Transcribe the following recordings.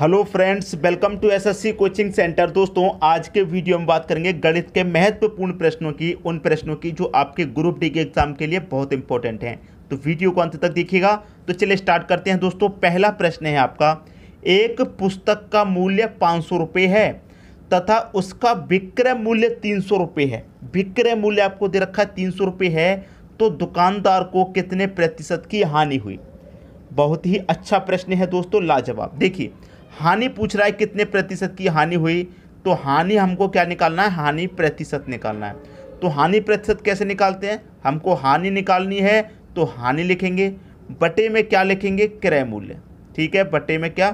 hello friends welcome to SSC coaching centre दोस्तों आज के वीडियो में बात करेंगे गणित के महत्वपूर्ण प्रश्नों की उन प्रश्नों की जो आपके ग्रुप डी के एग्जाम के लिए बहुत इंपॉर्टेंट हैं तो वीडियो को अंत तक देखिएगा तो चलिए स्टार्ट करते हैं दोस्तों पहला प्रश्न है आपका एक पुस्तक का मूल्य पाँच सौ है तथा उसका विक्रय मूल्य तीन सौ है विक्रय मूल्य आपको दे रखा है तीन सौ है तो दुकानदार को कितने प्रतिशत की हानि हुई बहुत ही अच्छा प्रश्न है दोस्तों लाजवाब देखिए हानि पूछ रहा है कितने प्रतिशत की हानि हुई तो हानि हमको क्या निकालना है हानि प्रतिशत निकालना है तो हानि प्रतिशत कैसे निकालते हैं हमको हानि निकालनी है तो हानि लिखेंगे बटे में क्या लिखेंगे क्रय मूल्य ठीक है बटे में क्या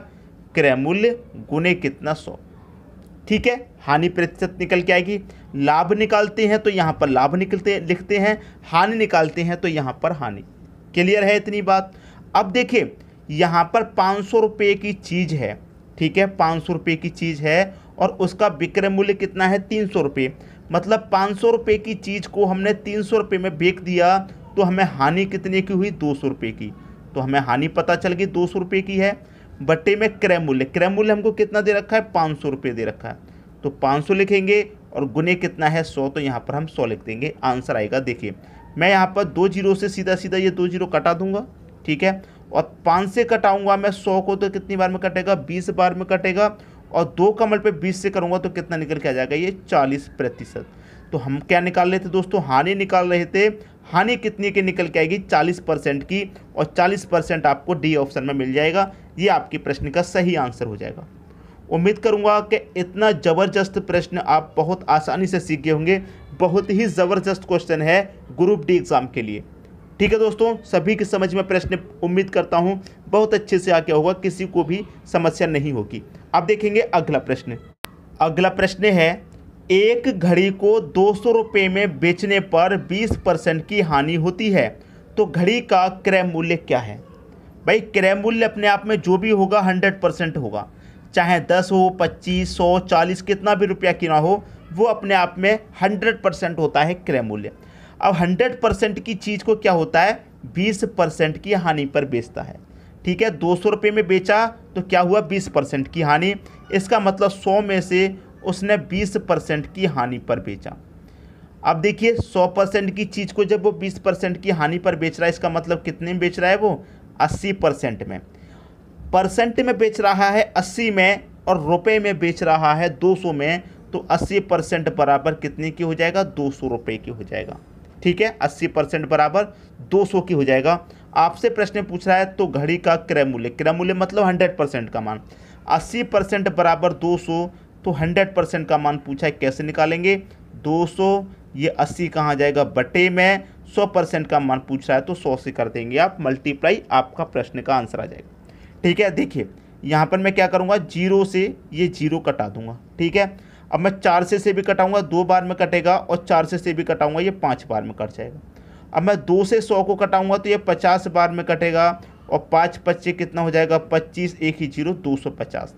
क्रय मूल्य गुने कितना सौ ठीक है हानि प्रतिशत निकल के आएगी लाभ निकालते हैं तो यहाँ पर लाभ निकलते लिखते हैं हानि निकालते हैं तो यहाँ पर हानि क्लियर है इतनी बात अब देखिए यहाँ पर पाँच सौ रुपये की चीज़ है ठीक है पाँच सौ रुपये की चीज़ है और उसका विक्रय मूल्य कितना है तीन सौ रुपये मतलब पाँच सौ रुपये की चीज़ को हमने तीन सौ रुपये में बेच दिया तो हमें हानि कितने की हुई दो सौ रुपये की तो हमें हानि पता चल गई दो सौ रुपये की है बट्टे में क्रय मूल्य क्रय मूल्य हमको कितना दे रखा है पाँच सौ रुपये दे रखा है तो पाँच सौ लिखेंगे और गुने कितना है सौ तो यहाँ पर हम सौ लिख देंगे आंसर आएगा देखिए मैं यहाँ पर दो जीरो से सीधा सीधा ये दो जीरो कटा दूंगा ठीक है और पाँच से कटाऊंगा मैं सौ को तो कितनी बार में कटेगा बीस बार में कटेगा और दो कमल पे बीस से करूँगा तो कितना निकल के आ जाएगा ये चालीस प्रतिशत तो हम क्या निकाल रहे थे दोस्तों हानि निकाल रहे थे हानि कितनी की निकल के आएगी चालीस परसेंट की और चालीस परसेंट आपको डी ऑप्शन में मिल जाएगा ये आपके प्रश्न का सही आंसर हो जाएगा उम्मीद करूंगा कि इतना ज़बरदस्त प्रश्न आप बहुत आसानी से सीखे होंगे बहुत ही ज़बरदस्त क्वेश्चन है ग्रुप डी एग्ज़ाम के लिए ठीक है दोस्तों सभी की समझ में प्रश्न उम्मीद करता हूँ बहुत अच्छे से आ गया होगा किसी को भी समस्या नहीं होगी अब देखेंगे अगला प्रश्न अगला प्रश्न है एक घड़ी को दो सौ रुपये में बेचने पर बीस परसेंट की हानि होती है तो घड़ी का क्रय मूल्य क्या है भाई क्रय मूल्य अपने आप में जो भी होगा हंड्रेड परसेंट होगा चाहे दस हो पच्चीस सौ चालीस कितना भी रुपया की ना हो वो अपने आप में हंड्रेड परसेंट होता है क्रय मूल्य अब हंड्रेड परसेंट की चीज़ को क्या होता है बीस परसेंट की हानि पर बेचता है ठीक है दो सौ रुपये में बेचा तो क्या हुआ बीस परसेंट की हानि इसका मतलब सौ में से उसने बीस परसेंट की हानि पर बेचा अब देखिए सौ परसेंट की चीज़ को जब वो बीस परसेंट की हानि पर बेच रहा है इसका मतलब कितने में बेच रहा है वो अस्सी परसेंट में परसेंट में बेच रहा है अस्सी में और रुपये में बेच रहा है दो सौ में तो अस्सी परसेंट बराबर कितने की हो जाएगा दो सौ रुपये की हो जाएगा ठीक है अस्सी परसेंट बराबर दो सौ की हो जाएगा आपसे प्रश्न पूछ रहा है तो घड़ी का क्रय मूल्य क्रय मूल्य मतलब हंड्रेड परसेंट का मान अस्सी परसेंट बराबर दो सौ तो हंड्रेड परसेंट का मान पूछा है कैसे निकालेंगे दो सौ ये अस्सी कहाँ जाएगा बटे में सौ परसेंट का मान पूछ रहा है तो सौ से कर देंगे आप मल्टीप्लाई आपका प्रश्न का आंसर आ जाएगा ठीक है देखिए यहाँ पर मैं क्या करूँगा जीरो से ये जीरो कटा दूंगा ठीक है अब मैं चार से से भी कटाऊंगा दो बार में कटेगा और चार से से भी कटाऊंगा ये पाँच बार में कट जाएगा अब मैं दो से सौ को कटाऊंगा तो ये पचास बार में कटेगा और पाँच पच्चीस कितना हो जाएगा पच्चीस एक ही जीरो दो सौ पचास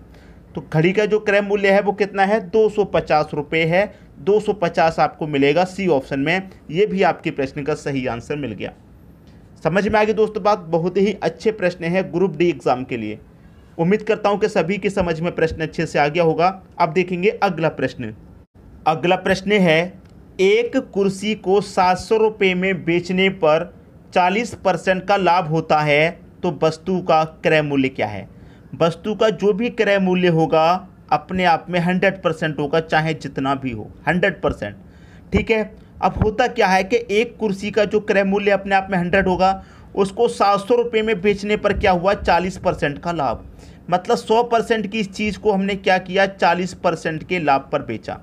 तो घड़ी का जो क्रय मूल्य है वो कितना है दो सौ पचास रुपये है दो सौ पचास आपको मिलेगा सी ऑप्शन में ये भी आपके प्रश्न का सही आंसर मिल गया समझ में आ गई दोस्तों बात बहुत ही अच्छे प्रश्न है ग्रुप डी एग्ज़ाम के लिए उम्मीद करता हूं कि सभी के समझ में प्रश्न अच्छे से आ गया होगा अब देखेंगे अगला प्रश्न अगला प्रश्न है एक कुर्सी को सात सौ रुपये में बेचने पर चालीस परसेंट का लाभ होता है तो वस्तु का क्रय मूल्य क्या है वस्तु का जो भी क्रय मूल्य होगा अपने आप में हंड्रेड परसेंट होगा चाहे जितना भी हो हंड्रेड परसेंट ठीक है अब होता क्या है कि एक कुर्सी का जो क्रय मूल्य अपने आप में हंड्रेड होगा उसको सात सौ रुपये में बेचने पर क्या हुआ चालीस परसेंट का लाभ मतलब सौ परसेंट की इस चीज़ को हमने क्या किया चालीस परसेंट के लाभ पर बेचा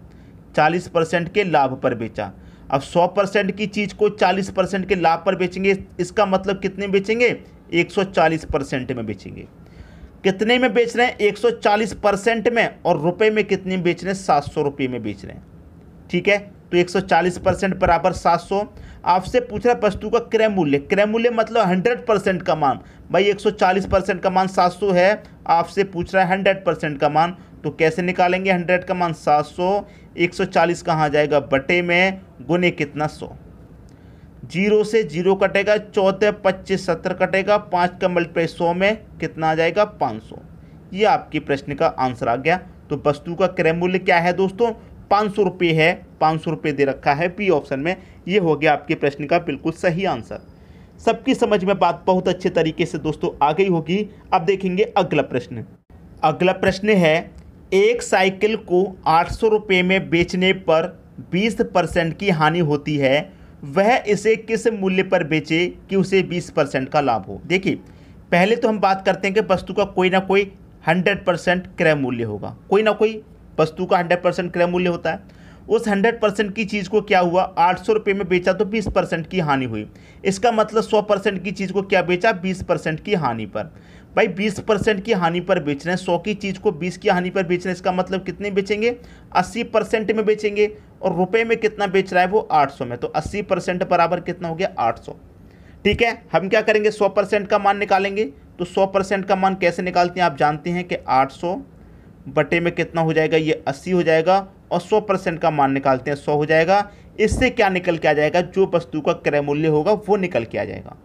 चालीस परसेंट के लाभ पर बेचा अब सौ परसेंट की चीज़ को चालीस परसेंट के लाभ पर बेचेंगे इसका मतलब कितने बेचेंगे एक सौ चालीस परसेंट में बेचेंगे कितने में बेच रहे हैं एक सौ चालीस परसेंट में और रुपये में कितने बेच रहे हैं सात सौ रुपये में बेच रहे हैं ठीक है तो एक सौ चालीस परसेंट बराबर सात सौ आपसे पूछ रहा है वस्तु का क्रय मूल्य क्रय मूल्य मतलब हंड्रेड परसेंट का मान भाई एक सौ चालीस परसेंट का मान सात सौ है आपसे पूछ रहा है हंड्रेड परसेंट का मान तो कैसे निकालेंगे हंड्रेड का मान सात सौ एक सौ चालीस कहाँ जाएगा बटे में गुने कितना सौ जीरो से जीरो कटेगा चौथे पच्चीस सत्तर कटेगा पाँच का मल्टीप्लाई सौ में कितना आ जाएगा पाँच सौ ये आपके प्रश्न का आंसर आ गया तो वस्तु का क्रय मूल्य क्या है दोस्तों पाँच सौ रुपये है पाँच सौ रुपये दे रखा है पी ऑप्शन में ये हो गया आपके प्रश्न का बिल्कुल सही आंसर सबकी समझ में बात बहुत अच्छे तरीके से दोस्तों आ गई होगी अब देखेंगे अगला प्रश्न अगला प्रश्न है एक साइकिल को आठ सौ में बेचने पर बीस परसेंट की हानि होती है वह इसे किस मूल्य पर बेचे कि उसे बीस परसेंट का लाभ हो देखिए पहले तो हम बात करते हैं कि वस्तु का कोई ना कोई हंड्रेड परसेंट क्रय मूल्य होगा कोई ना कोई वस्तु का हंड्रेड परसेंट क्रय मूल्य होता है उस हंड्रेड परसेंट की चीज़ को क्या हुआ आठ सौ रुपये में बेचा तो बीस परसेंट की हानि हुई इसका मतलब सौ परसेंट की चीज़ को क्या बेचा बीस परसेंट की हानि पर भाई 20 परसेंट की हानि पर बेच रहे हैं सौ की चीज़ को 20 की हानि पर बेच रहे हैं इसका मतलब कितने बेचेंगे 80 परसेंट में बेचेंगे और रुपये में कितना बेच रहा है वो आठ में तो अस्सी परसेंट बराबर कितना हो गया आठ ठीक है हम क्या करेंगे सौ परसेंट का मान निकालेंगे तो सौ परसेंट का मान कैसे निकालते हैं आप जानते हैं कि आठ बटे में कितना हो जाएगा ये 80 हो जाएगा और सौ परसेंट का मान निकालते हैं सौ हो जाएगा इससे क्या निकल के आ जाएगा जो वस्तु का क्रय मूल्य होगा वो निकल के आ जाएगा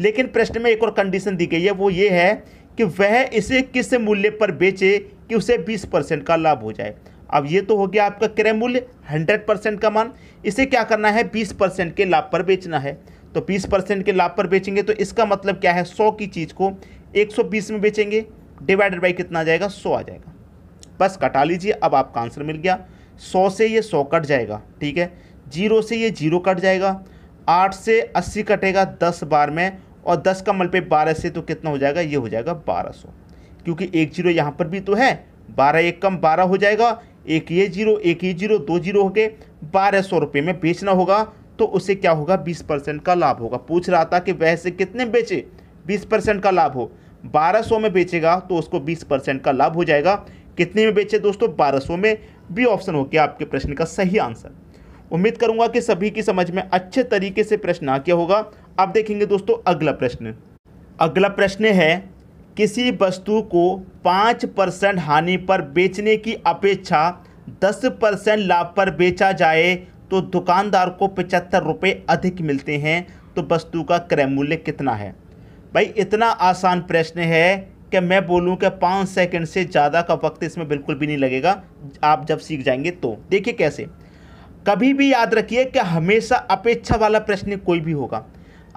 लेकिन प्रश्न में एक और कंडीशन दी गई है वो ये है कि वह इसे किस मूल्य पर बेचे कि उसे बीस परसेंट का लाभ हो जाए अब ये तो हो गया आपका क्रय मूल्य हंड्रेड परसेंट का मान इसे क्या करना है बीस परसेंट के लाभ पर बेचना है तो बीस परसेंट के लाभ पर बेचेंगे तो इसका मतलब क्या है सौ की चीज़ को एक सौ बीस में बेचेंगे डिवाइडेड बाई कितना आ जाएगा सौ आ जाएगा बस कटा लीजिए अब आपका आंसर मिल गया सौ से ये सौ कट जाएगा ठीक है जीरो से ये जीरो कट जाएगा आठ से अस्सी कटेगा दस बार में और दस का मल पे बारह से तो कितना हो जाएगा ये हो जाएगा बारह सौ क्योंकि एक जीरो यहाँ पर भी तो है बारह एक कम बारह हो जाएगा एक ये जीरो एक ये जीरो दो जीरो हो गए बारह सौ रुपये में बेचना होगा तो उसे क्या होगा बीस परसेंट का लाभ होगा पूछ रहा था कि वह से कितने बेचे बीस परसेंट का लाभ हो बारह सौ में बेचेगा तो उसको बीस परसेंट का लाभ हो जाएगा कितने में बेचे दोस्तों बारह सौ में बी ऑप्शन हो गया आपके प्रश्न का सही आंसर उम्मीद करूंगा कि सभी की समझ में अच्छे तरीके से प्रश्न आ गया होगा अब देखेंगे दोस्तों अगला प्रश्न अगला प्रश्न है किसी वस्तु को पाँच परसेंट हानि पर बेचने की अपेक्षा दस परसेंट लाभ पर बेचा जाए तो दुकानदार को पचहत्तर रुपये अधिक मिलते हैं तो वस्तु का क्रय मूल्य कितना है भाई इतना आसान प्रश्न है कि मैं बोलूँ कि पाँच सेकंड से ज़्यादा का वक्त इसमें बिल्कुल भी नहीं लगेगा आप जब सीख जाएंगे तो देखिए कैसे कभी भी याद रखिए कि हमेशा अपेक्षा वाला प्रश्न कोई भी होगा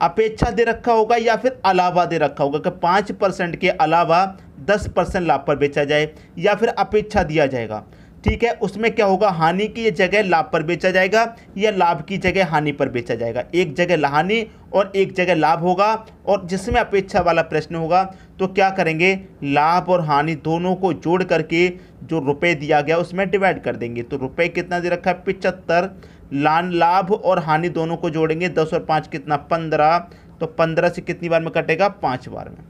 अपेक्षा दे रखा होगा या फिर अलावा दे रखा होगा कि पाँच परसेंट के अलावा दस परसेंट लाभ पर बेचा जाए या फिर अपेक्षा दिया जाएगा ठीक है उसमें क्या होगा हानि की जगह लाभ पर बेचा जाएगा या लाभ की जगह हानि पर बेचा जाएगा एक जगह हानि और एक जगह लाभ होगा और जिसमें अपेक्षा वाला प्रश्न होगा तो क्या करेंगे लाभ और हानि दोनों को जोड़ करके जो रुपए दिया गया उसमें डिवाइड कर देंगे तो रुपए कितना दे रखा है पिचहत्तर लान लाभ और हानि दोनों को जोड़ेंगे दस और पाँच कितना पंद्रह तो पंद्रह से कितनी बार में कटेगा पाँच बार में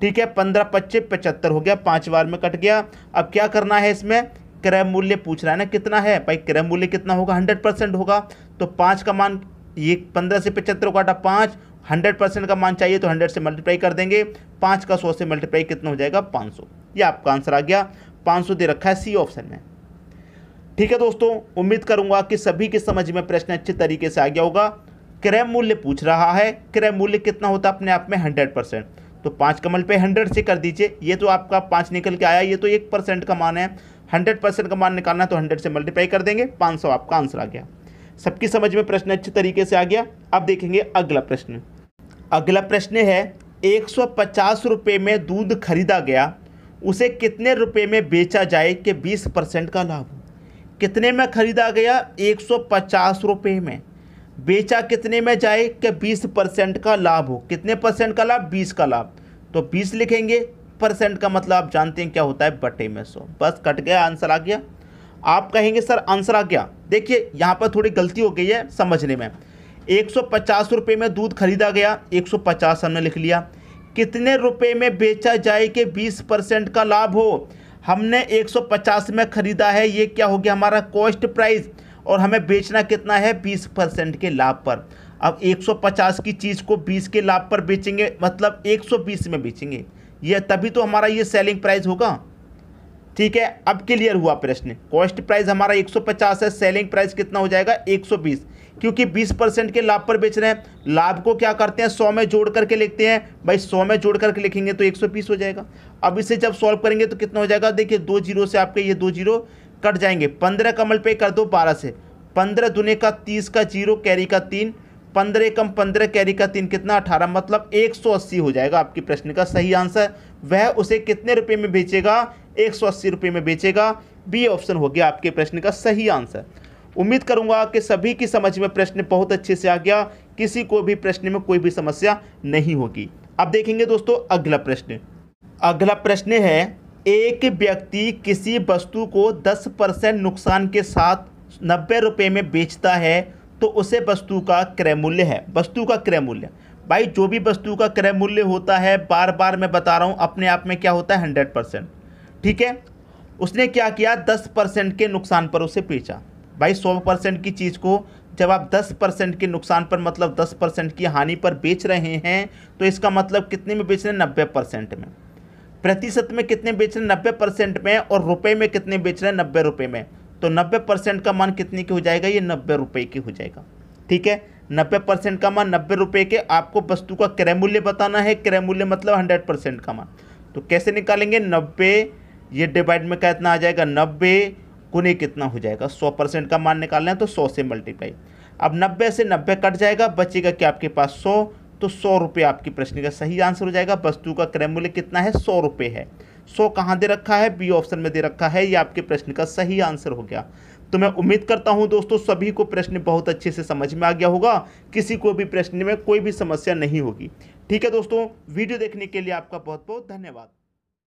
ठीक है पंद्रह पच्चीस पचहत्तर हो गया पाँच बार में कट गया अब क्या करना है इसमें क्रय मूल्य पूछ रहा है ना कितना है भाई क्रय मूल्य कितना होगा हंड्रेड परसेंट होगा तो पाँच का मान ये पंद्रह से पचहत्तर को आटा पाँच हंड्रेड परसेंट का मान चाहिए तो हंड्रेड से मल्टीप्लाई कर देंगे पाँच का सौ से मल्टीप्लाई कितना हो जाएगा पाँच सौ ये आपका आंसर आ गया पाँच सौ दे रखा है सी ऑप्शन में ठीक है दोस्तों उम्मीद करूंगा कि सभी के समझ में प्रश्न अच्छे तरीके से आ गया होगा क्रय मूल्य पूछ रहा है क्रय मूल्य कितना होता अपने आप में हंड्रेड परसेंट तो पाँच कमल पे हंड्रेड से कर दीजिए ये तो आपका पाँच निकल के आया ये तो एक परसेंट का मान है हंड्रेड परसेंट का मान निकालना है तो हंड्रेड से मल्टीप्लाई कर देंगे पाँच सौ आपका आंसर आ गया सबकी समझ में प्रश्न अच्छे तरीके से आ गया अब देखेंगे अगला प्रश्न अगला प्रश्न है एक सौ पचास रुपये में दूध खरीदा गया उसे कितने रुपये में बेचा जाए कि बीस परसेंट का लाभ हो कितने में खरीदा गया एक सौ पचास रुपये में बेचा कितने में जाए कि बीस परसेंट का लाभ हो कितने परसेंट का लाभ बीस का लाभ तो बीस लिखेंगे परसेंट का मतलब आप जानते हैं क्या होता है बटे में सौ बस कट गया आंसर आ गया आप कहेंगे सर आंसर आ गया देखिए यहाँ पर थोड़ी गलती हो गई है समझने में एक सौ में दूध खरीदा गया एक हमने लिख लिया कितने रुपये में बेचा जाए कि बीस परसेंट का लाभ हो हमने 150 में ख़रीदा है ये क्या हो गया हमारा कॉस्ट प्राइस और हमें बेचना कितना है 20 परसेंट के लाभ पर अब 150 की चीज़ को 20 के लाभ पर बेचेंगे मतलब 120 में बेचेंगे ये तभी तो हमारा ये सेलिंग प्राइस होगा ठीक है अब क्लियर हुआ प्रश्न कॉस्ट प्राइस हमारा 150 है सेलिंग प्राइस कितना हो जाएगा 120 क्योंकि 20 परसेंट के लाभ पर बेच रहे हैं लाभ को क्या करते हैं 100 में जोड़ करके लिखते हैं भाई 100 में जोड़ करके लिखेंगे तो 120 हो जाएगा अब इसे जब सॉल्व करेंगे तो कितना हो जाएगा देखिए दो जीरो से आपके ये दो जीरो कट जाएंगे पंद्रह कमल पे कर दो बारह से पंद्रह दुने का तीस का जीरो कैरी का तीन पंद्रह कम पंद्रह कैरी का तीन कितना अठारह मतलब एक सौ अस्सी हो जाएगा आपके प्रश्न का सही आंसर वह उसे कितने रुपए में बेचेगा एक सौ अस्सी रुपये में बेचेगा बी ऑप्शन हो गया आपके प्रश्न का सही आंसर उम्मीद करूंगा कि सभी की समझ में प्रश्न बहुत अच्छे से आ गया किसी को भी प्रश्न में कोई भी समस्या नहीं होगी अब देखेंगे दोस्तों अगला प्रश्न अगला प्रश्न है एक व्यक्ति किसी वस्तु को दस परसेंट नुकसान के साथ नब्बे रुपये में बेचता है तो उसे वस्तु का क्रय मूल्य है वस्तु का क्रय मूल्य भाई जो भी वस्तु का क्रय मूल्य होता है बार बार मैं बता रहा हूँ अपने आप में क्या होता है हंड्रेड परसेंट ठीक है उसने क्या किया दस परसेंट के नुकसान पर उसे बेचा भाई सौ परसेंट की चीज़ को जब आप दस परसेंट के नुकसान पर मतलब दस परसेंट की हानि पर बेच रहे हैं तो इसका मतलब कितने में बेच रहे हैं नब्बे परसेंट में प्रतिशत में कितने बेच रहे हैं नब्बे परसेंट में और रुपये में कितने बेच रहे हैं नब्बे रुपये में तो नब्बे परसेंट का मान कितने की हो जाएगा ये नब्बे रुपये की हो जाएगा ठीक है नब्बे परसेंट का मान नब्बे रुपये के आपको वस्तु का क्रय मूल्य बताना है क्रय मूल्य मतलब हंड्रेड परसेंट का मान तो कैसे निकालेंगे नब्बे ये डिवाइड में कितना आ जाएगा नब्बे गुने कितना हो जाएगा सौ परसेंट का मान निकालना है तो सौ से मल्टीप्लाई अब नब्बे से नब्बे कट जाएगा बचेगा कि आपके पास सौ तो सौ रुपये आपकी प्रश्न का सही आंसर हो जाएगा वस्तु का क्रय मूल्य कितना है सौ रुपये है सो कहाँ दे रखा है बी ऑप्शन में दे रखा है ये आपके प्रश्न का सही आंसर हो गया तो मैं उम्मीद करता हूँ दोस्तों सभी को प्रश्न बहुत अच्छे से समझ में आ गया होगा किसी को भी प्रश्न में कोई भी समस्या नहीं होगी ठीक है दोस्तों वीडियो देखने के लिए आपका बहुत बहुत धन्यवाद